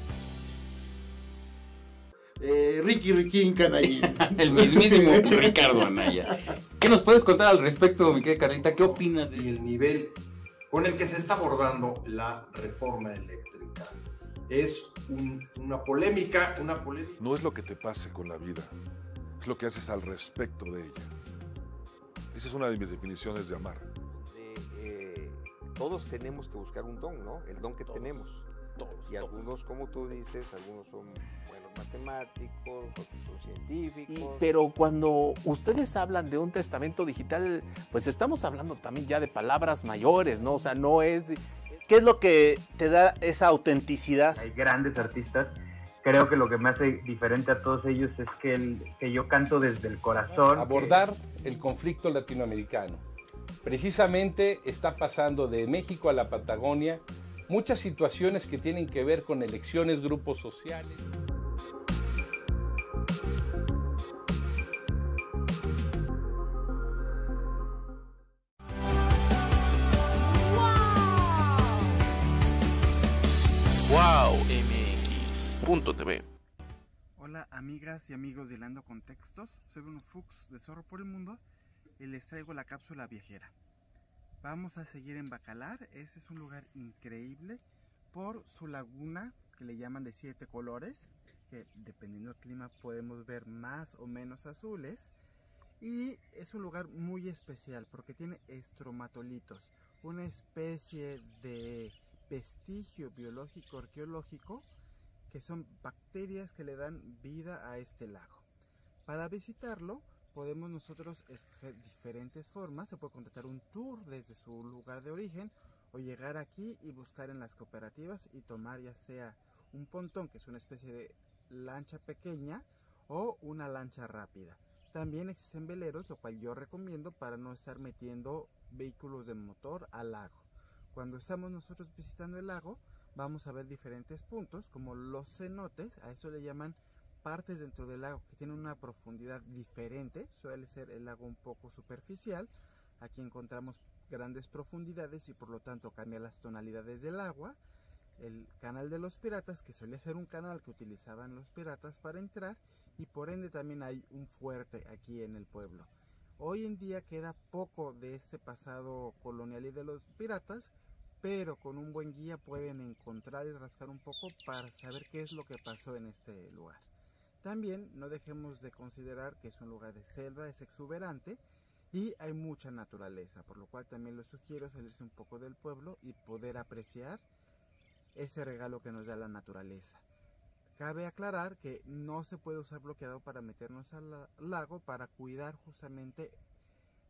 Eh, Ricky Ricky Canallín. el mismísimo Ricardo Anaya. ¿Qué nos puedes contar al respecto, mi querida Carlita? ¿Qué opinas del nivel con el que se está abordando la reforma eléctrica? Es una polémica, una polémica. No es lo que te pase con la vida, es lo que haces al respecto de ella. Esa es una de mis definiciones de amar todos tenemos que buscar un don, ¿no? El don que tenemos. Todos. Y algunos, como tú dices, algunos son buenos matemáticos, otros son científicos. pero cuando ustedes hablan de un testamento digital, pues estamos hablando también ya de palabras mayores, ¿no? O sea, no es... ¿Qué es lo que te da esa autenticidad? Hay grandes artistas. Creo que lo que me hace diferente a todos ellos es que, yo canto desde el corazón. Abordar el conflicto latinoamericano Precisamente está pasando de México a la Patagonia muchas situaciones que tienen que ver con elecciones, grupos sociales. Wow, Hola amigas y amigos de Lando Contextos, soy Bruno Fuchs de Zorro por el Mundo y eh, les traigo la cápsula viajera. Vamos a seguir en Bacalar, este es un lugar increíble por su laguna que le llaman de siete colores, que dependiendo del clima podemos ver más o menos azules. Y es un lugar muy especial porque tiene estromatolitos, una especie de vestigio biológico arqueológico que son bacterias que le dan vida a este lago. Para visitarlo podemos nosotros escoger diferentes formas. Se puede contratar un tour desde su lugar de origen o llegar aquí y buscar en las cooperativas y tomar ya sea un pontón, que es una especie de lancha pequeña, o una lancha rápida. También existen veleros, lo cual yo recomiendo para no estar metiendo vehículos de motor al lago. Cuando estamos nosotros visitando el lago, vamos a ver diferentes puntos, como los cenotes, a eso le llaman partes dentro del lago que tienen una profundidad diferente, suele ser el lago un poco superficial, aquí encontramos grandes profundidades y por lo tanto cambia las tonalidades del agua. El canal de los piratas, que suele ser un canal que utilizaban los piratas para entrar y por ende también hay un fuerte aquí en el pueblo. Hoy en día queda poco de este pasado colonial y de los piratas, pero con un buen guía pueden encontrar y rascar un poco para saber qué es lo que pasó en este lugar. También no dejemos de considerar que es un lugar de selva, es exuberante y hay mucha naturaleza, por lo cual también les sugiero salirse un poco del pueblo y poder apreciar ese regalo que nos da la naturaleza. Cabe aclarar que no se puede usar bloqueado para meternos al lago para cuidar justamente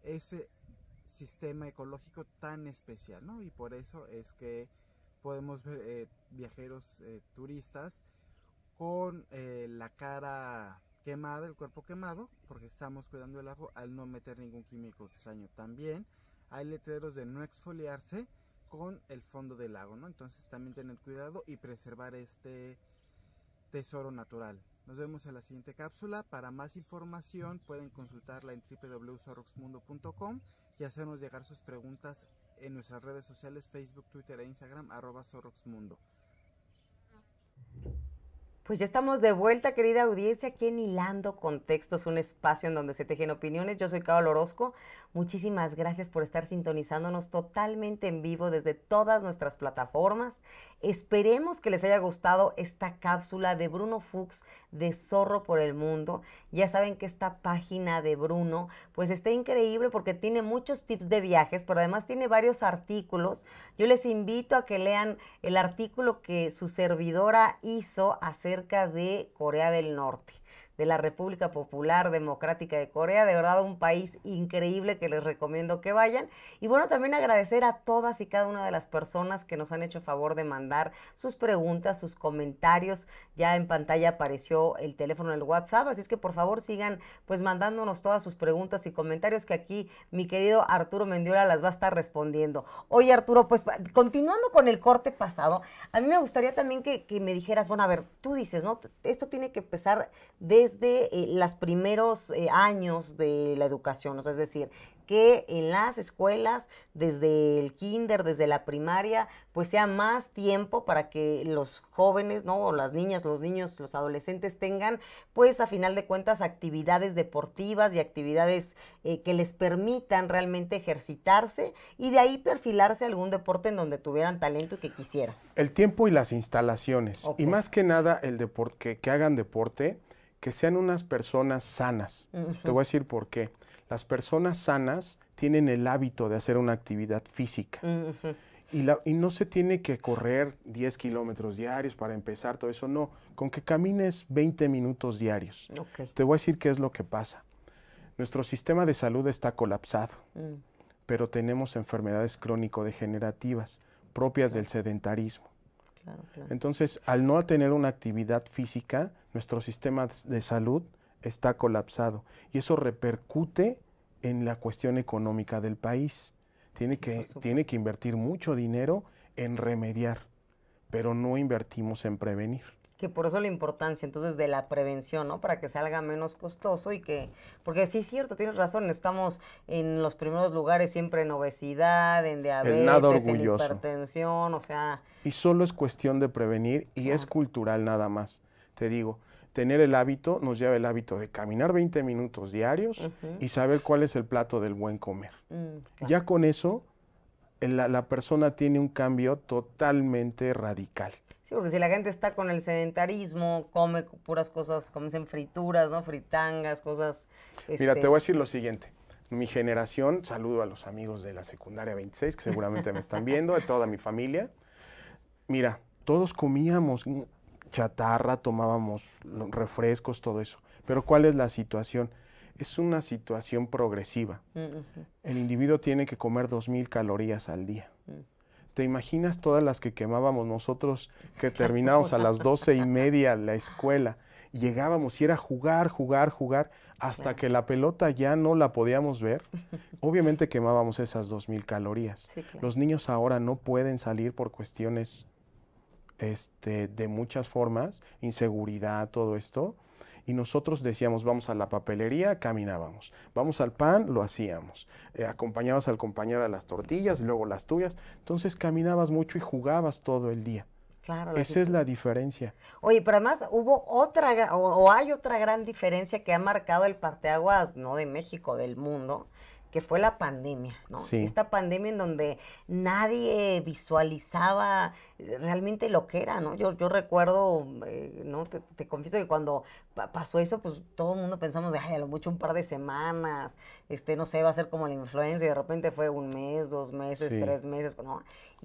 ese sistema ecológico tan especial, ¿no? Y por eso es que podemos ver eh, viajeros eh, turistas con eh, la cara quemada, el cuerpo quemado, porque estamos cuidando el lago al no meter ningún químico extraño. También hay letreros de no exfoliarse con el fondo del lago, ¿no? Entonces también tener cuidado y preservar este tesoro natural. Nos vemos en la siguiente cápsula. Para más información pueden consultarla en www.zorroxmundo.com y hacernos llegar sus preguntas en nuestras redes sociales Facebook, Twitter e Instagram arroba pues ya estamos de vuelta, querida audiencia, aquí en Hilando Contextos, un espacio en donde se tejen opiniones. Yo soy Carol Orozco. Muchísimas gracias por estar sintonizándonos totalmente en vivo desde todas nuestras plataformas. Esperemos que les haya gustado esta cápsula de Bruno Fuchs de Zorro por el Mundo. Ya saben que esta página de Bruno, pues está increíble porque tiene muchos tips de viajes, pero además tiene varios artículos. Yo les invito a que lean el artículo que su servidora hizo hace cerca de Corea del Norte de la República Popular Democrática de Corea. De verdad, un país increíble que les recomiendo que vayan. Y bueno, también agradecer a todas y cada una de las personas que nos han hecho favor de mandar sus preguntas, sus comentarios. Ya en pantalla apareció el teléfono el WhatsApp, así es que por favor sigan pues mandándonos todas sus preguntas y comentarios que aquí mi querido Arturo Mendiola las va a estar respondiendo. Oye Arturo, pues continuando con el corte pasado, a mí me gustaría también que, que me dijeras, bueno, a ver, tú dices, ¿no? Esto tiene que empezar de desde eh, los primeros eh, años de la educación, o sea, es decir, que en las escuelas, desde el kinder, desde la primaria, pues sea más tiempo para que los jóvenes, ¿no? las niñas, los niños, los adolescentes tengan, pues a final de cuentas, actividades deportivas y actividades eh, que les permitan realmente ejercitarse y de ahí perfilarse algún deporte en donde tuvieran talento y que quisieran. El tiempo y las instalaciones. Y más que nada, el deporte, que hagan deporte que sean unas personas sanas. Te voy a decir por qué. Las personas sanas tienen el hábito de hacer una actividad física. Y, no se tiene que correr 10 kilómetros diarios para empezar todo eso, no. Con que camines 20 minutos diarios. Te voy a decir qué es lo que pasa. Nuestro sistema de salud está colapsado, mm. pero tenemos enfermedades crónico-degenerativas propias del sedentarismo. Entonces, al no tener una actividad física, nuestro sistema de salud está colapsado y eso repercute en la cuestión económica del país. Tiene que, tiene que invertir mucho dinero en remediar, pero no invertimos en prevenir que por eso la importancia entonces de la prevención, ¿no? Para que salga menos costoso y que, porque sí es cierto, tienes razón, estamos en los primeros lugares siempre en obesidad, en diabetes, en hipertensión, o sea. Y solo es cuestión de prevenir y es cultural nada más, te digo. Tener el hábito nos lleva el hábito de caminar 20 minutos diarios y saber cuál es el plato del buen comer. Mm, ya con eso, la persona tiene un cambio totalmente radical. Sí, porque si la gente está con el sedentarismo, come puras cosas, comen frituras, ¿no? Fritangas, cosas... Mira, te este voy a decir lo siguiente. Mi generación, saludo a los amigos de la secundaria 26, que seguramente me están viendo, a toda mi familia. Mira, todos comíamos chatarra, tomábamos refrescos, todo eso. Pero ¿cuál es la situación? Es una situación progresiva. Mm, el individuo tiene que comer 2.000 calorías al día. Mm. ¿Te imaginas todas las que quemábamos nosotros que terminábamos a las doce y media la escuela? Llegábamos y era jugar, jugar, jugar, hasta que la pelota ya no la podíamos ver. Obviamente quemábamos esas dos mil calorías. Los niños ahora no pueden salir por cuestiones este, de muchas formas, inseguridad, todo esto y nosotros decíamos, vamos a la papelería, caminábamos, vamos al pan, lo hacíamos, eh, acompañabas al compañero a las tortillas, luego las tuyas, entonces caminabas mucho y jugabas todo el día. Claro, Esa es la diferencia. Oye, pero además hubo otra, o, hay otra gran diferencia que ha marcado el parteaguas, no de México, del mundo, que fue la pandemia, ¿no? Esta pandemia en donde nadie visualizaba realmente lo que era, ¿no? Yo, yo recuerdo, eh, ¿no? te, confieso que cuando, pasó eso, pues todo el mundo pensamos, de, ay, a lo mucho un par de semanas, este, no sé, va a ser como la influencia, y de repente fue un mes, dos meses, tres meses, pues, no.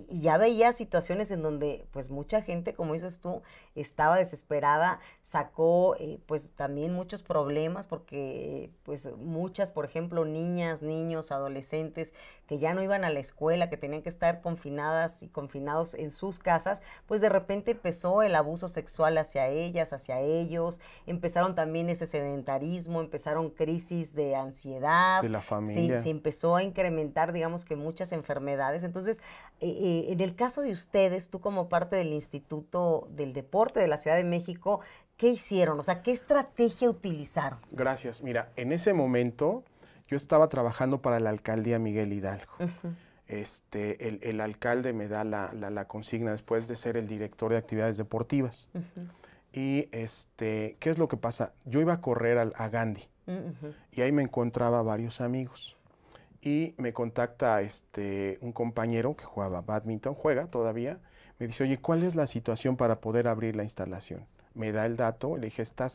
Y, ya veía situaciones en donde, pues, mucha gente, como dices tú, estaba desesperada, sacó, eh, pues, también muchos problemas, porque, pues, muchas, por ejemplo, niñas, niños, adolescentes, que ya no iban a la escuela, que tenían que estar confinadas y confinados en sus casas, pues, de repente empezó el abuso sexual hacia ellas, hacia ellos, empezaron también ese sedentarismo, empezaron crisis de ansiedad. De la familia. Se, empezó a incrementar, digamos que muchas enfermedades. Entonces, eh, eh, en el caso de ustedes, tú como parte del Instituto del Deporte de la Ciudad de México, ¿qué hicieron? O sea, ¿qué estrategia utilizaron? Gracias. Mira, en ese momento yo estaba trabajando para la alcaldía Miguel Hidalgo. Este, el, alcalde me da la, consigna después de ser el director de actividades deportivas. Y este, ¿qué es lo que pasa? Yo iba a correr al, a Gandhi mm, y ahí me encontraba varios amigos. Y me contacta este, un compañero que jugaba badminton, juega todavía. Me dice, oye, ¿cuál es la situación para poder abrir la instalación? Me da el dato, le dije, está,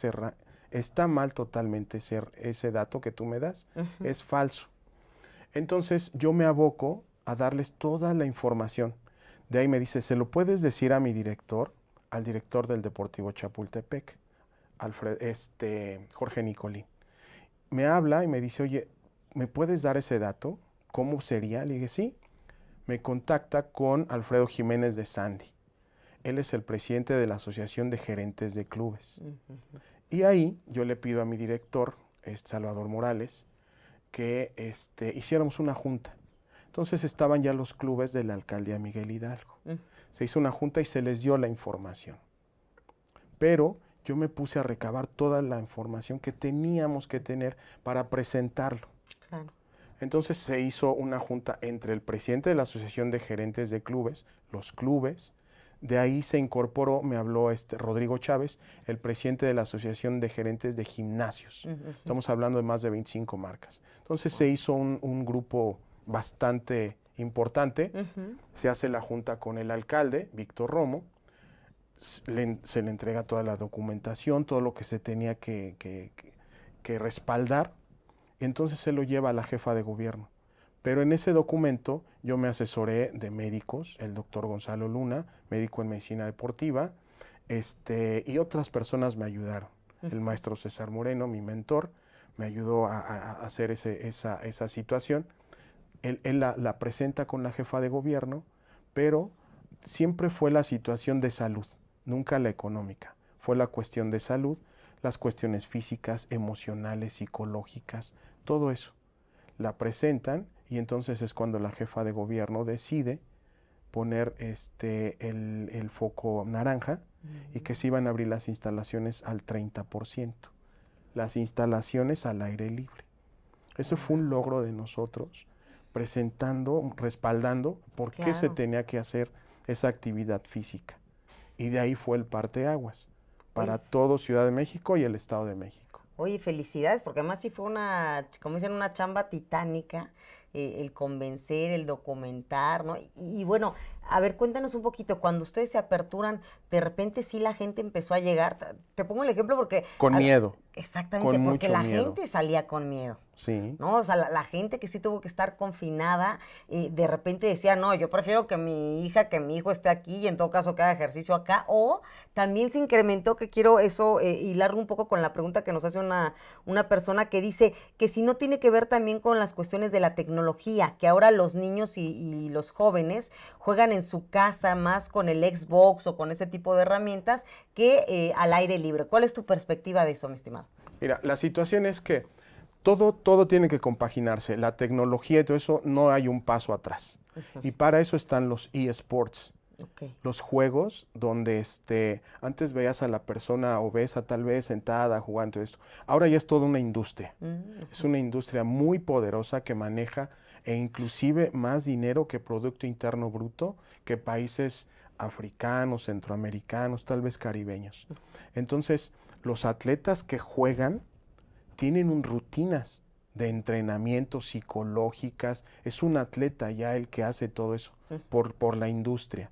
está mal totalmente ese dato que tú me das, es falso. Entonces yo me aboco a darles toda la información. De ahí me dice, ¿se lo puedes decir a mi director? al director del Deportivo Chapultepec, este, Jorge Nicolín. Me habla y me dice, oye, ¿me puedes dar ese dato? ¿Cómo sería? Le dije, sí. Me contacta con Alfredo Jiménez de Sandy. Él es el presidente de la Asociación de Gerentes de Clubes. Y ahí yo le pido a mi director, este Salvador Morales, que este, hiciéramos una junta. Entonces estaban ya los clubes de la alcaldía Miguel Hidalgo se hizo una junta y se les dio la información. Pero yo me puse a recabar toda la información que teníamos que tener para presentarlo. Entonces se hizo una junta entre el presidente de la Asociación de Gerentes de Clubes, los clubes, de ahí se incorporó, me habló este Rodrigo Chávez, el presidente de la Asociación de Gerentes de Gimnasios. Estamos hablando de más de 25 marcas. Entonces se hizo un grupo bastante importante. Se hace la junta con el alcalde, Víctor Romo. Se le, entrega toda la documentación, todo lo que se tenía que, que, respaldar. Entonces se lo lleva a la jefa de gobierno. Pero en ese documento yo me asesoré de médicos, el doctor Gonzalo Luna, médico en medicina deportiva, este, y otras personas me ayudaron. El maestro César Moreno, mi mentor, me ayudó a, hacer ese, esa, esa situación él, la, presenta con la jefa de gobierno, pero siempre fue la situación de salud, nunca la económica. Fue la cuestión de salud, las cuestiones físicas, emocionales, psicológicas, todo eso. La presentan y entonces es cuando la jefa de gobierno decide poner este, el, foco naranja y que se iban a abrir las instalaciones al 30%, las instalaciones al aire libre. Eso fue un ah. logro de nosotros presentando, respaldando por qué se tenía que hacer esa actividad física. Y de ahí fue el Parte Aguas, para todo Ciudad de México y el Estado de México. Oye, felicidades, porque además sí fue una, como dicen, una chamba titánica, eh, el convencer, el documentar, ¿no? Y, bueno, a ver, cuéntanos un poquito, cuando ustedes se aperturan, de repente sí la gente empezó a llegar, te pongo el ejemplo porque... Con miedo. Exactamente, porque la gente salía con miedo. ¿No? O sea, la, gente que sí tuvo que estar confinada y de repente decía, no, yo prefiero que mi hija, que mi hijo esté aquí y en todo caso que haga ejercicio acá. O también se incrementó, que quiero eso y eh, largo un poco con la pregunta que nos hace una, una persona que dice que si no tiene que ver también con las cuestiones de la tecnología, que ahora los niños y, los jóvenes juegan en su casa más con el Xbox o con ese tipo de herramientas que eh, al aire libre. ¿Cuál es tu perspectiva de eso, mi estimado? Mira, la situación es que todo, todo tiene que compaginarse. La tecnología y todo eso, no hay un paso atrás. Y para eso están los eSports. Los juegos donde este, antes veías a la persona obesa tal vez sentada jugando esto. Ahora ya es toda una industria. Mm, es una industria muy poderosa que maneja e inclusive más dinero que Producto Interno Bruto que países africanos, centroamericanos, tal vez caribeños. Entonces, los atletas que juegan tienen un, rutinas de entrenamiento psicológicas. Es un atleta ya el que hace todo eso por, por, la industria.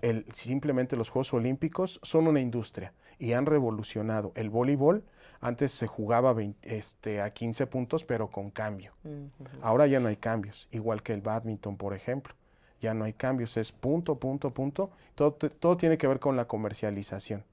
El, simplemente los Juegos Olímpicos son una industria y han revolucionado. El voleibol antes se jugaba este, a 15 puntos, pero con cambio. Ahora ya no hay cambios, igual que el badminton, por ejemplo. Ya no hay cambios, es punto, punto, punto. Todo, todo tiene que ver con la comercialización.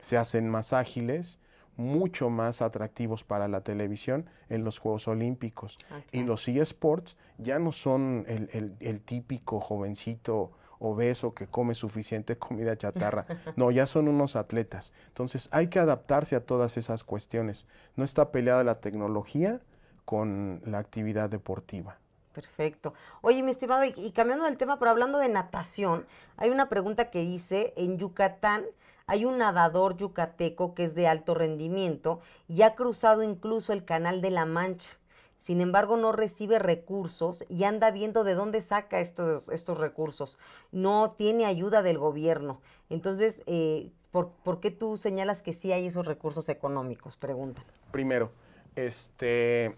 Se hacen más ágiles, mucho más atractivos para la televisión en los Juegos Olímpicos. Ah, y los eSports ya no son el, típico jovencito obeso que come suficiente comida chatarra. No, ya son unos atletas. Entonces hay que adaptarse a todas esas cuestiones. No está peleada la tecnología con la actividad deportiva. Perfecto. Oye, mi estimado, y, y cambiando del tema, pero hablando de natación, hay una pregunta que hice en Yucatán hay un nadador yucateco que es de alto rendimiento y ha cruzado incluso el Canal de la Mancha. Sin embargo, no recibe recursos y anda viendo de dónde saca estos, estos recursos. No tiene ayuda del gobierno. Entonces, eh, ¿por, qué tú señalas que sí hay esos recursos económicos? Pregunta. Primero, este,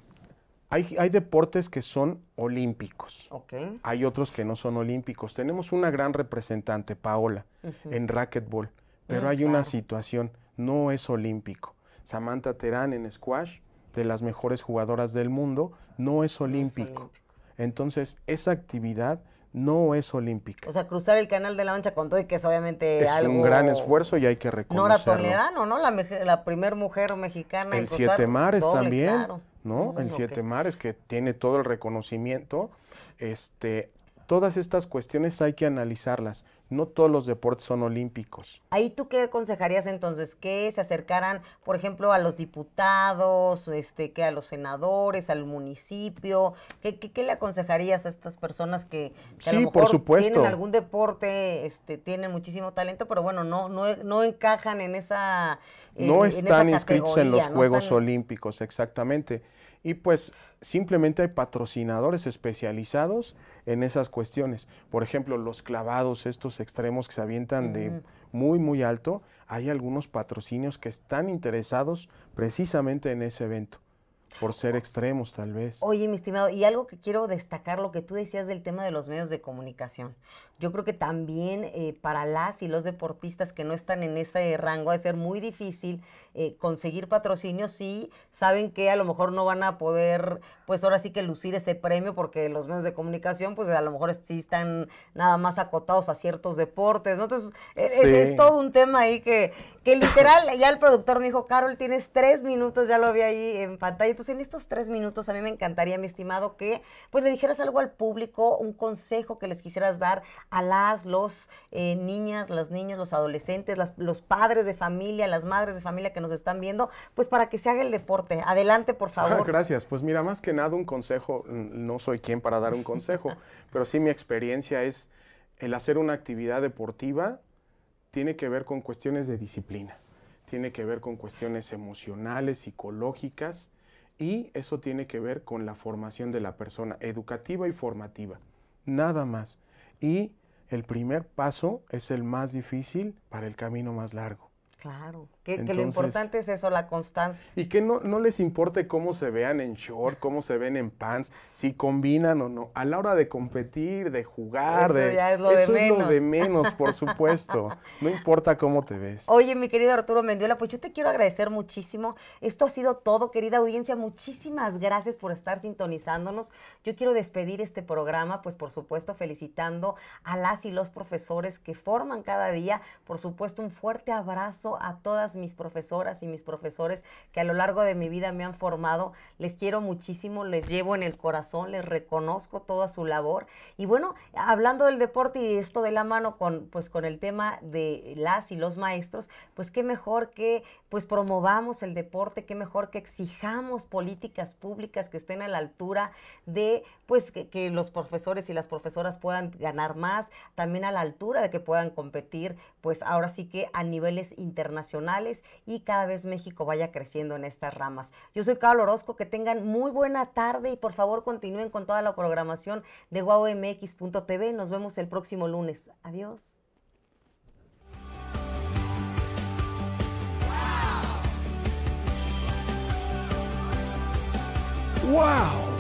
hay, hay deportes que son olímpicos. Hay otros que no son olímpicos. Tenemos una gran representante, Paola, en racquetball pero ah, hay una situación, no es olímpico. Samantha Terán en squash, de las mejores jugadoras del mundo, no es olímpico. Entonces, esa actividad no es olímpica. O sea, cruzar el canal de la Mancha con todo y que es obviamente es un gran esfuerzo y hay que reconocerlo. Nora Toledano, ¿no? La, la primer mujer mexicana. El en cruzar Siete Mares también, ¿no? el Siete Mares que tiene todo el reconocimiento. Este, todas estas cuestiones hay que analizarlas no todos los deportes son olímpicos. Ahí tú qué aconsejarías entonces que se acercaran, por ejemplo, a los diputados, este, que a los senadores, al municipio, ¿qué, qué, le aconsejarías a estas personas que, tienen algún deporte, este, tienen muchísimo talento, pero bueno, no, no, encajan en esa no eh, están inscritos en los Juegos Olímpicos, exactamente y pues simplemente hay patrocinadores especializados en esas cuestiones. Por ejemplo, los clavados, estos extremos que se avientan de muy, muy alto, hay algunos patrocinios que están interesados precisamente en ese evento. Por ser extremos, tal vez. Oye, mi estimado, y algo que quiero destacar, lo que tú decías del tema de los medios de comunicación. Yo creo que también eh, para las y los deportistas que no están en ese rango, de ser muy difícil eh, conseguir patrocinios si saben que a lo mejor no van a poder, pues ahora sí que lucir ese premio, porque los medios de comunicación, pues a lo mejor sí están nada más acotados a ciertos deportes, Entonces, e, e, es, todo un tema ahí que, que literal, ya el productor me dijo, Carol, tienes tres minutos, ya lo vi ahí en pantalla, pues, en estos tres minutos, a mí me encantaría, mi estimado, que pues le dijeras algo al público, un consejo que les quisieras dar a las, los eh, niñas, los niños, los adolescentes, los padres de familia, las madres de familia que nos están viendo, pues para que se haga el deporte. Adelante, por ah, favor. gracias. Pues mira, más que nada un consejo, no soy quien para dar un consejo, pero sí mi experiencia es el hacer una actividad deportiva tiene que ver con cuestiones de disciplina, tiene que ver con cuestiones emocionales, psicológicas, y eso tiene que ver con la formación de la persona, educativa y formativa, nada más. Y el primer paso es el más difícil para el camino más largo. Claro. Que, lo importante es eso, la constancia. Y que no, no les importe cómo se vean en short, cómo se ven en pants, si combinan o no. A la hora de competir, de jugar, de, es lo de menos. es lo de menos, por supuesto. no importa cómo te ves. Oye, mi querido Arturo Mendiola, pues yo te quiero agradecer muchísimo. Esto ha sido todo, querida audiencia. Muchísimas gracias por estar sintonizándonos. Yo quiero despedir este programa, pues por supuesto, felicitando a las y los profesores que forman cada día. Por supuesto, un fuerte abrazo a todas mis profesoras y mis profesores que a lo largo de mi vida me han formado. Les quiero muchísimo, les llevo en el corazón, les reconozco toda su labor. Y bueno, hablando del deporte y esto de la mano con, pues, con el tema de las y los maestros, pues qué mejor que pues promovamos el deporte, qué mejor que exijamos políticas públicas que estén a la altura de pues que, que los profesores y las profesoras puedan ganar más, también a la altura de que puedan competir pues ahora sí que a niveles internacionales y cada vez México vaya creciendo en estas ramas. Yo soy Carlos Orozco, que tengan muy buena tarde y por favor continúen con toda la programación de Wowmx.tv. Nos vemos el próximo lunes. Adiós. Wow!